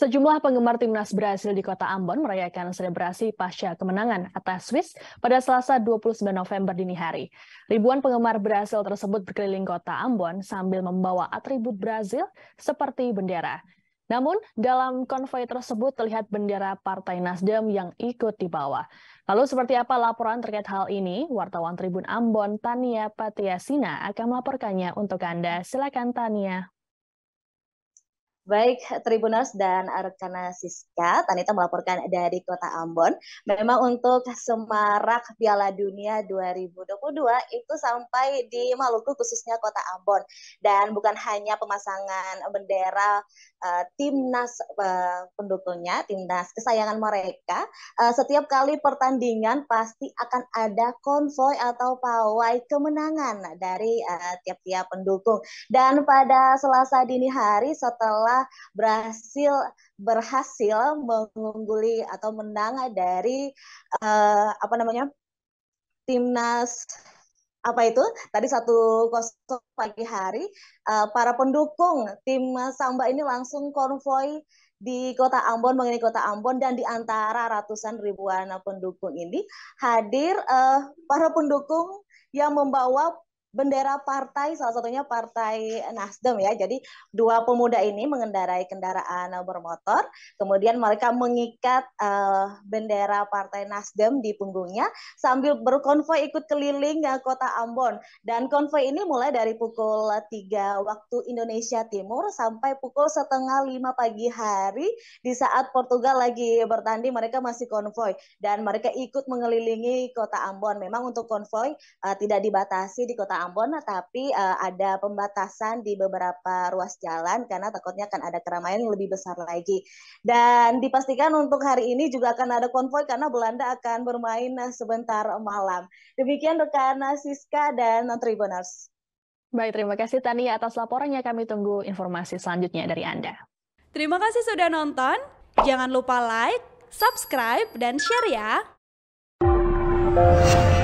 Sejumlah penggemar timnas Brasil di kota Ambon merayakan selebrasi pasca kemenangan atas Swiss pada Selasa 29 November dini hari. Ribuan penggemar Brasil tersebut berkeliling kota Ambon sambil membawa atribut Brasil seperti bendera. Namun, dalam konvoi tersebut terlihat bendera Partai Nasdem yang ikut dibawa. Lalu seperti apa laporan terkait hal ini? Wartawan Tribun Ambon, Tania Patiasina akan melaporkannya untuk Anda. Silakan Tania. Baik, Tribuners dan rekan Siska, Tanita melaporkan dari Kota Ambon. Memang untuk semarak Piala Dunia 2022 itu sampai di Maluku khususnya Kota Ambon. Dan bukan hanya pemasangan bendera uh, timnas uh, pendukungnya, timnas kesayangan mereka, uh, setiap kali pertandingan pasti akan ada konvoy atau pawai kemenangan dari tiap-tiap uh, tiap -tiap pendukung. Dan pada Selasa dini hari setelah berhasil berhasil mengungguli atau menang dari uh, apa namanya timnas apa itu tadi satu kosong pagi hari uh, para pendukung tim Samba ini langsung konvoy di kota Ambon mengenai kota Ambon dan di antara ratusan ribuan pendukung ini hadir uh, para pendukung yang membawa bendera partai salah satunya partai Nasdem ya. Jadi dua pemuda ini mengendarai kendaraan bermotor, kemudian mereka mengikat uh, bendera partai Nasdem di punggungnya sambil berkonvoi ikut keliling uh, kota Ambon. Dan konvoi ini mulai dari pukul 3 waktu Indonesia Timur sampai pukul setengah lima pagi hari di saat Portugal lagi bertanding mereka masih konvoi dan mereka ikut mengelilingi kota Ambon. Memang untuk konvoi uh, eh, tidak dibatasi di kota Ambon, nah, tapi uh, ada pembatasan di beberapa ruas jalan karena takutnya akan ada keramaian yang lebih besar lagi. Dan dipastikan untuk hari ini juga akan ada konvoy karena Belanda akan bermain nah, sebentar malam. Demikian rekan Siska dan Tribuners. Baik, terima kasih Tani atas laporannya. Kami tunggu informasi selanjutnya dari Anda. Terima kasih sudah nonton. Jangan lupa like, subscribe, dan share ya.